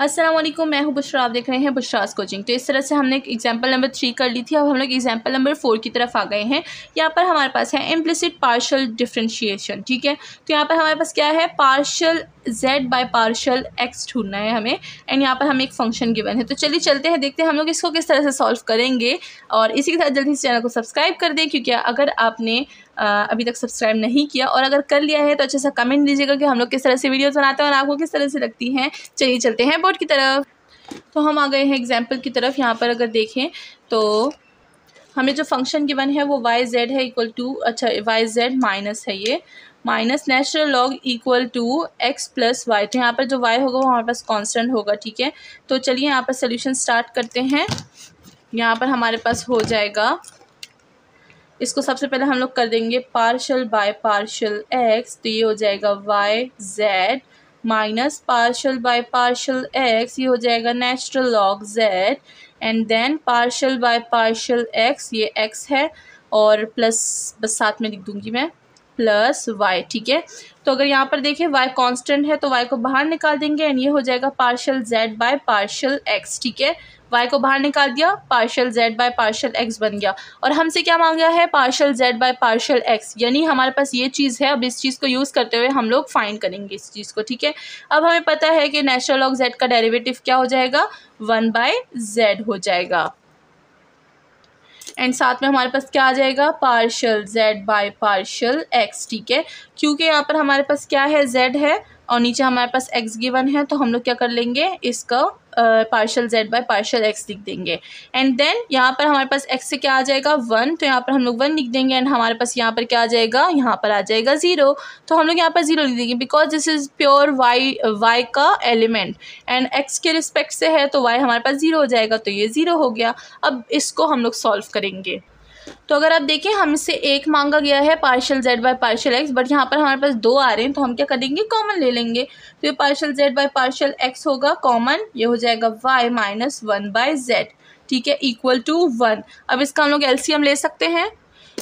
असलम मैं हूं बुशरा आप देख रहे हैं बुशराज कोचिंग तो इस तरह से हमने एग्जाम्पल नंबर थ्री कर ली थी अब हम लोग एग्जाम्पल नंबर फोर की तरफ आ गए हैं यहाँ पर हमारे पास है इम्प्लिसिट पार्शल डिफ्रेंशिएशन ठीक है तो यहाँ पर हमारे पास क्या है partial z by partial x ढूंढना है हमें एंड यहाँ पर हमें एक फंक्शन गिवन है तो चलिए चलते हैं देखते हैं हम लोग इसको किस तरह से सॉल्व करेंगे और इसी के साथ जल्दी से चैनल को सब्सक्राइब कर दें क्योंकि अगर आपने अभी तक सब्सक्राइब नहीं किया और अगर कर लिया है तो अच्छे से कमेंट दीजिएगा कि हम लोग किस तरह से वीडियोज़ बनाते हैं और आपको किस तरह से लगती हैं चलिए चलते हैं बोर्ड की तरफ तो हम आ गए हैं एग्जाम्पल की तरफ यहाँ पर अगर देखें तो हमें जो फंक्शन गिवन है वो वाई जेड है इक्वल टू अच्छा वाई जेड माइनस है ये minus natural log equal to X plus Y तो यहाँ पर जो वाई होगा वो हमारे पास कांस्टेंट होगा ठीक है तो चलिए यहाँ पर सोल्यूशन स्टार्ट करते हैं यहाँ पर हमारे पास हो जाएगा इसको सबसे पहले हम लोग कर देंगे पार्शल बाय पार्शल एक्स तो ये हो जाएगा Y Z minus partial by partial X ये हो जाएगा natural log Z and then partial by partial X ये एक्स है और प्लस बस साथ में लिख दूंगी मैं प्लस वाई ठीक है तो अगर यहाँ पर देखें वाई कांस्टेंट है तो वाई को बाहर निकाल देंगे एंड ये हो जाएगा partial Z by partial X ठीक है वाई को बाहर निकाल दिया partial Z by partial X बन गया और हमसे क्या मांगा है partial Z by partial X यानी हमारे पास ये चीज़ है अब इस चीज़ को यूज़ करते हुए हम लोग फाइंड करेंगे इस चीज़ को ठीक है अब हमें पता है कि नेचुरल लॉग जेड का डेरिवेटिव क्या हो जाएगा वन बाय जेड हो जाएगा एंड साथ में हमारे पास क्या आ जाएगा partial Z by partial X ठीक है क्योंकि यहाँ पर हमारे पास क्या है जेड है और नीचे हमारे पास एक्स गिवन है तो हम लोग क्या कर लेंगे इसका partial Z by partial X लिख देंगे एंड देन यहाँ पर हमारे पास एक्स से क्या आ जाएगा वन तो यहाँ पर हम लोग वन लिख देंगे एंड हमारे पास यहाँ पर क्या आ जाएगा यहाँ पर आ जाएगा ज़ीरो तो हम लोग यहाँ पर ज़ीरो लिख देंगे because this is pure Y Y का एलिमेंट एंड एक्स के रिस्पेक्ट से है तो वाई हमारे पास ज़ीरो हो जाएगा तो ये ज़ीरो हो गया अब इसको हम लोग सॉल्व करेंगे तो अगर आप देखें हमसे एक मांगा गया है partial Z by partial X but यहाँ पर हमारे पास दो आ रहे हैं तो हम क्या करेंगे कॉमन ले लेंगे तो ये partial Z by partial X होगा कॉमन ये हो जाएगा Y minus one by Z ठीक है इक्वल टू वन अब इसका हम लोग एम ले सकते हैं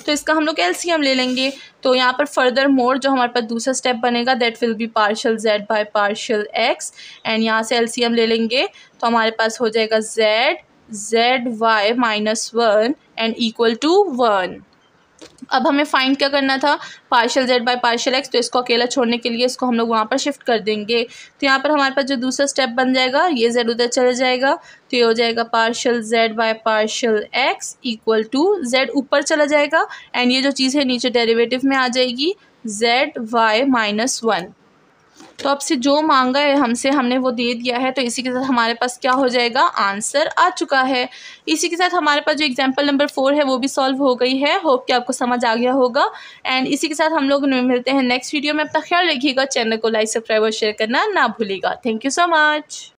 तो इसका हम लोग एम ले लेंगे तो यहाँ पर फर्दर मोर जो हमारे पास दूसरा स्टेप बनेगा that will be partial Z by partial X and यहाँ से एम ले लेंगे तो हमारे पास हो जाएगा Z Z Y minus one and equal to one अब हमें फाइंड क्या करना था partial Z by partial X तो इसको अकेला छोड़ने के लिए इसको हम लोग वहाँ पर शिफ्ट कर देंगे तो यहाँ पर हमारे पास जो दूसरा स्टेप बन जाएगा ये जेड उधर चला जाएगा तो ये हो जाएगा partial Z by partial X equal to Z ऊपर चला जाएगा एंड ये जो चीज़ है नीचे डेरिवेटिव में आ जाएगी जेड वाई माइनस वन तो आपसे जो मांगा है हमसे हमने वो दे दिया है तो इसी के साथ हमारे पास क्या हो जाएगा आंसर आ चुका है इसी के साथ हमारे पास जो एग्जाम्पल नंबर फोर है वो भी सॉल्व हो गई है होप कि आपको समझ आ गया होगा एंड इसी के साथ हम लोग मिलते हैं नेक्स्ट वीडियो में अपना ख्याल रखिएगा चैनल को लाइक सब्सक्राइब और शेयर करना ना भूलेगा थैंक यू सो मच